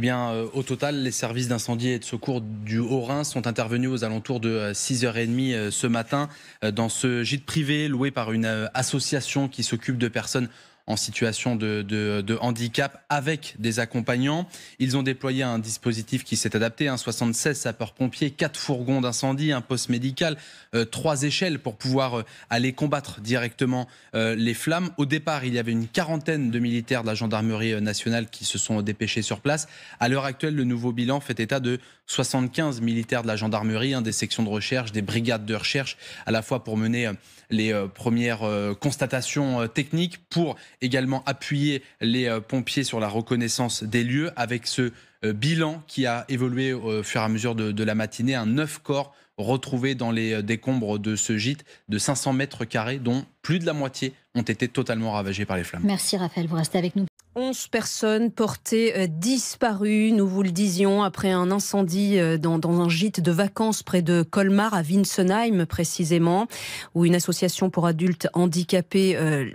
Eh bien, euh, au total, les services d'incendie et de secours du Haut-Rhin sont intervenus aux alentours de 6h30 euh, euh, ce matin dans ce gîte privé loué par une association qui s'occupe de personnes en situation de, handicap avec des accompagnants. Ils ont déployé un dispositif qui s'est adapté, un hein, 76 sapeurs-pompiers, 4 fourgons d'incendie, un poste médical, euh, trois 3 échelles pour pouvoir euh, aller combattre directement euh, les flammes. Au départ, il y avait une quarantaine de militaires de la gendarmerie nationale qui se sont dépêchés sur place. À l'heure actuelle, le nouveau bilan fait état de 75 militaires de la gendarmerie, hein, des sections de recherche, des brigades de recherche, à la fois pour mener les premières constatations techniques, pour également appuyer les euh, pompiers sur la reconnaissance des lieux avec ce euh, bilan qui a évolué au euh, fur et à mesure de, la matinée. Un neuf corps retrouvés dans les décombres de ce gîte de 500 mètres carrés, dont plus de la moitié ont été totalement ravagés par les flammes. Merci Raphaël, vous restez avec nous. 11 personnes portées euh, disparues, nous vous le disions, après un incendie euh, dans, un gîte de vacances près de Colmar, à Winsenheim précisément, où une association pour adultes handicapés euh,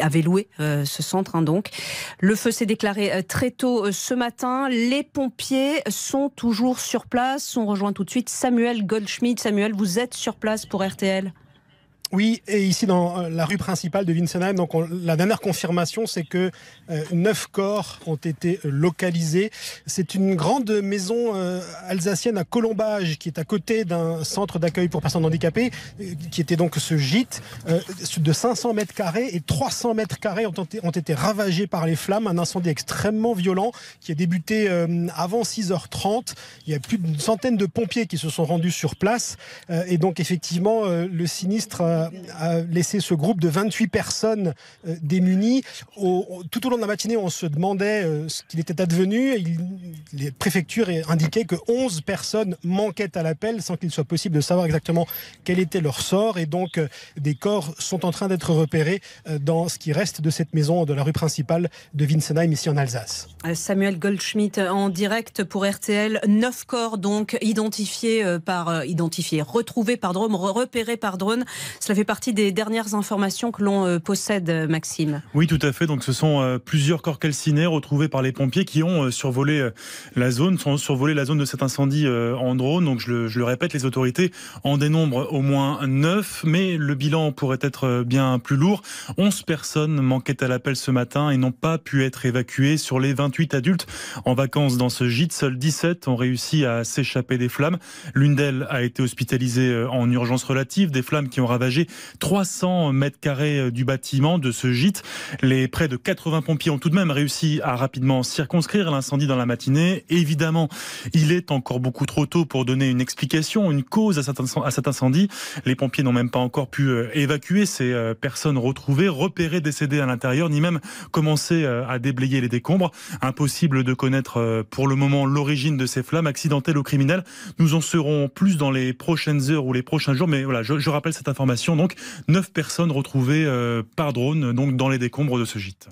avait loué ce centre. Hein, donc. Le feu s'est déclaré très tôt ce matin. Les pompiers sont toujours sur place. On rejoint tout de suite Samuel Goldschmidt. Samuel, vous êtes sur place pour RTL oui, et ici dans euh, la rue principale de Vincennes. donc la dernière confirmation, c'est que euh, neuf corps ont été localisés. C'est une grande maison euh, alsacienne à Colombage qui est à côté d'un centre d'accueil pour personnes handicapées, qui était donc ce gîte de 500 mètres carrés et 300 mètres carrés ont, été ravagés par les flammes. Un incendie extrêmement violent qui a débuté avant 6h30. Il y a plus d'une centaine de pompiers qui se sont rendus sur place et donc effectivement le sinistre laissé ce groupe de 28 personnes euh, démunies. tout au long de la matinée, on se demandait euh, ce qu'il était advenu. les préfectures indiquaient que 11 personnes manquaient à l'appel sans qu'il soit possible de savoir exactement quel était leur sort. Et donc, euh, des corps sont en train d'être repérés dans ce qui reste de cette maison de la rue principale de Winsenheim, ici en Alsace. Samuel Goldschmidt en direct pour RTL. Neuf corps donc identifiés par identifiés, retrouvés par drone, repérés par drone. Cela fait partie des dernières informations que l'on euh, possède, euh, Maxime. Oui, tout à fait. Donc, ce sont euh, plusieurs corps calcinés retrouvés par les pompiers qui ont survolé la zone, sont survolé la zone de cet incendie en drone. Donc, je le, répète, les autorités en dénombrent au moins 9, mais le bilan pourrait être bien plus lourd. 11 personnes manquaient à l'appel ce matin et n'ont pas pu être évacuées. Sur les 28 adultes en vacances dans ce gîte, seuls 17 ont réussi à s'échapper des flammes. L'une d'elles a été hospitalisée en urgence relative, des flammes qui ont ravagé 300 mètres carrés euh, du bâtiment, de ce gîte. Les près de 80 pompiers ont tout de même réussi à rapidement circonscrire l'incendie dans la matinée. Évidemment, il est encore beaucoup trop tôt pour donner une explication, une cause à cet incendie. Les pompiers n'ont même pas encore pu euh, évacuer ces euh, personnes retrouvées, repérées, décédées à l'intérieur, ni même commencer à déblayer les décombres. Impossible de connaître pour le moment l'origine de ces flammes, accidentelles ou criminelles. Nous en serons plus dans les prochaines heures ou les prochains jours, mais voilà, je rappelle cette information. Donc, 9 personnes retrouvées euh, par drone donc dans les décombres de ce gîte.